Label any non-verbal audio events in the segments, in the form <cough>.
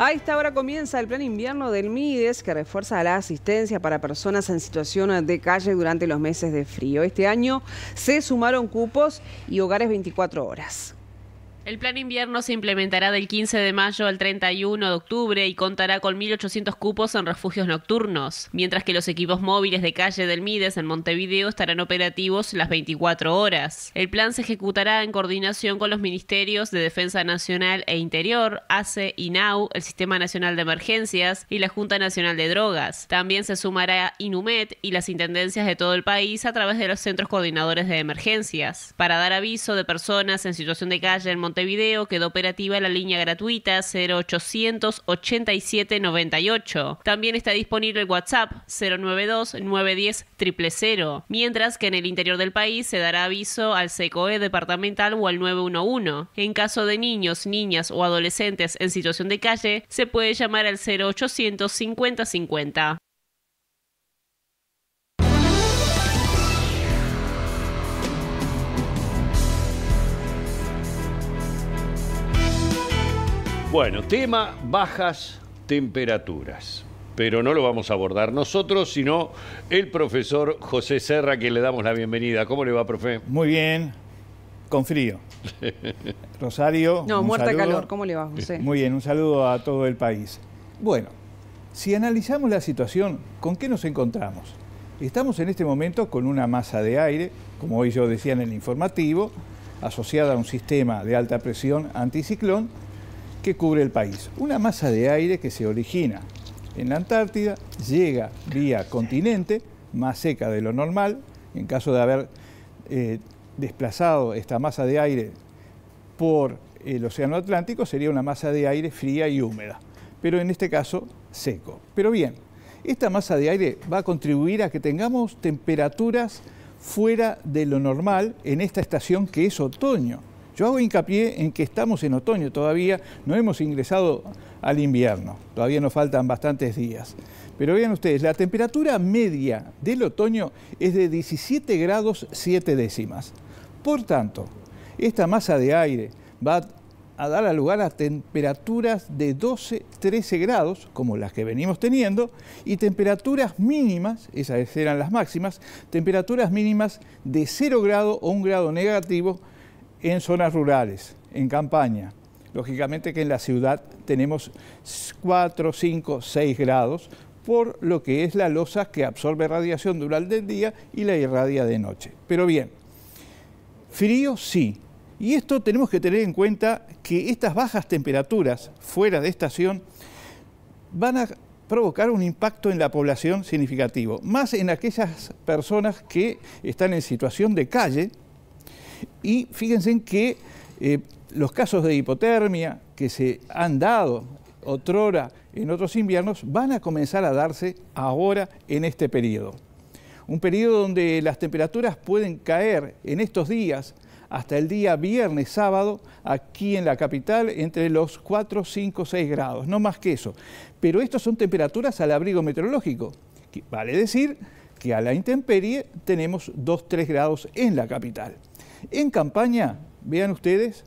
A esta hora comienza el plan invierno del MIDES que refuerza la asistencia para personas en situación de calle durante los meses de frío. Este año se sumaron cupos y hogares 24 horas. El plan invierno se implementará del 15 de mayo al 31 de octubre y contará con 1.800 cupos en refugios nocturnos, mientras que los equipos móviles de calle del Mides en Montevideo estarán operativos las 24 horas. El plan se ejecutará en coordinación con los ministerios de Defensa Nacional e Interior, ACE, INAU, el Sistema Nacional de Emergencias y la Junta Nacional de Drogas. También se sumará INUMET y las intendencias de todo el país a través de los centros coordinadores de emergencias. Para dar aviso de personas en situación de calle en Montevideo, video, quedó operativa la línea gratuita 0800 87 También está disponible el WhatsApp 092 910 000, mientras que en el interior del país se dará aviso al SECOE departamental o al 911. En caso de niños, niñas o adolescentes en situación de calle, se puede llamar al 0800 50 Bueno, tema bajas temperaturas. Pero no lo vamos a abordar nosotros, sino el profesor José Serra, que le damos la bienvenida. ¿Cómo le va, profe? Muy bien, con frío. <laughs> Rosario. No, muerta calor, ¿cómo le va, José? Muy bien, un saludo a todo el país. Bueno, si analizamos la situación, ¿con qué nos encontramos? Estamos en este momento con una masa de aire, como hoy yo decía en el informativo, asociada a un sistema de alta presión anticiclón que cubre el país. Una masa de aire que se origina en la Antártida, llega vía continente, más seca de lo normal, en caso de haber eh, desplazado esta masa de aire por el Océano Atlántico, sería una masa de aire fría y húmeda, pero en este caso seco. Pero bien, esta masa de aire va a contribuir a que tengamos temperaturas fuera de lo normal en esta estación que es otoño. Yo hago hincapié en que estamos en otoño todavía, no hemos ingresado al invierno, todavía nos faltan bastantes días. Pero vean ustedes, la temperatura media del otoño es de 17 grados 7 décimas. Por tanto, esta masa de aire va a dar lugar a temperaturas de 12, 13 grados, como las que venimos teniendo, y temperaturas mínimas, esas eran las máximas, temperaturas mínimas de 0 grado o 1 grado negativo en zonas rurales, en campaña. Lógicamente que en la ciudad tenemos 4, 5, 6 grados por lo que es la losa que absorbe radiación durante el día y la irradia de noche. Pero bien, frío sí. Y esto tenemos que tener en cuenta que estas bajas temperaturas fuera de estación van a provocar un impacto en la población significativo, más en aquellas personas que están en situación de calle, y fíjense en que eh, los casos de hipotermia que se han dado otrora en otros inviernos van a comenzar a darse ahora en este periodo. Un periodo donde las temperaturas pueden caer en estos días hasta el día viernes, sábado, aquí en la capital, entre los 4, 5, 6 grados, no más que eso. Pero estas son temperaturas al abrigo meteorológico, que vale decir que a la intemperie tenemos 2, 3 grados en la capital. En campaña, vean ustedes,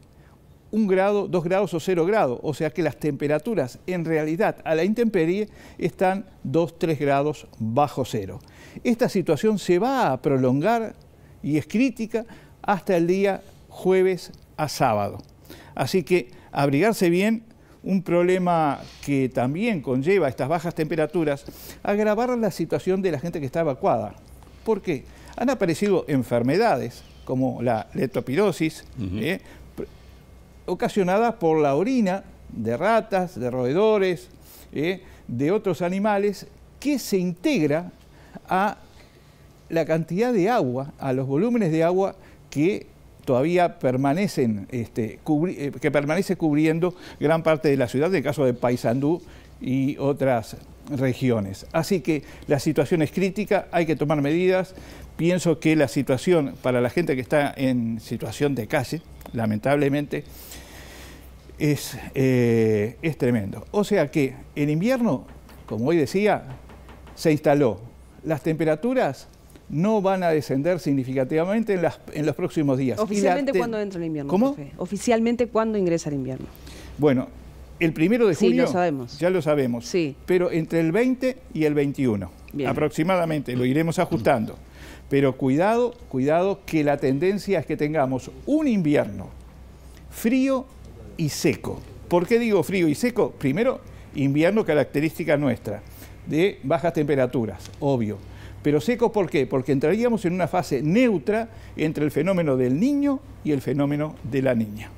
un grado, dos grados o cero grado, o sea que las temperaturas en realidad a la intemperie están 2, 3 grados bajo cero. Esta situación se va a prolongar y es crítica hasta el día jueves a sábado. Así que abrigarse bien, un problema que también conlleva estas bajas temperaturas, agravar la situación de la gente que está evacuada. ¿Por qué? Han aparecido enfermedades, como la leptopirosis, ¿eh? ocasionada por la orina de ratas, de roedores, ¿eh? de otros animales, que se integra a la cantidad de agua, a los volúmenes de agua que todavía permanecen, este, eh, que permanece cubriendo gran parte de la ciudad, en el caso de Paysandú y otras regiones. Así que la situación es crítica, hay que tomar medidas. Pienso que la situación para la gente que está en situación de calle, lamentablemente, es, eh, es tremendo. O sea que el invierno, como hoy decía, se instaló. Las temperaturas no van a descender significativamente en, las, en los próximos días. ¿Oficialmente cuándo entra el invierno? ¿Cómo? ¿Oficialmente cuándo ingresa el invierno? Bueno, el primero de julio. sabemos. Ya lo sabemos. Sí. Pero entre el 20 y el 21, aproximadamente, lo iremos ajustando. Pero cuidado, cuidado, que la tendencia es que tengamos un invierno frío y seco. ¿Por qué digo frío y seco? Primero, invierno característica nuestra, de bajas temperaturas, obvio. Pero seco, ¿por qué? Porque entraríamos en una fase neutra entre el fenómeno del niño y el fenómeno de la niña.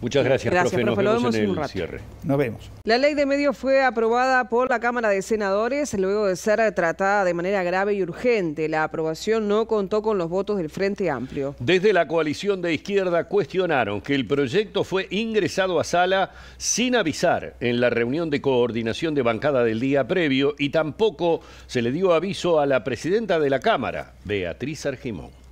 Muchas gracias, profe. Nos vemos, cierre. Nos vemos. La ley de medios fue aprobada por la Cámara de Senadores luego de ser tratada de manera grave y urgente. La aprobación no contó con los votos del Frente Amplio. Desde la coalición de izquierda cuestionaron que el proyecto fue ingresado a sala sin avisar en la reunión de coordinación de bancada del día previo y tampoco se le dio aviso a la presidenta de la Cámara, Beatriz Argimón.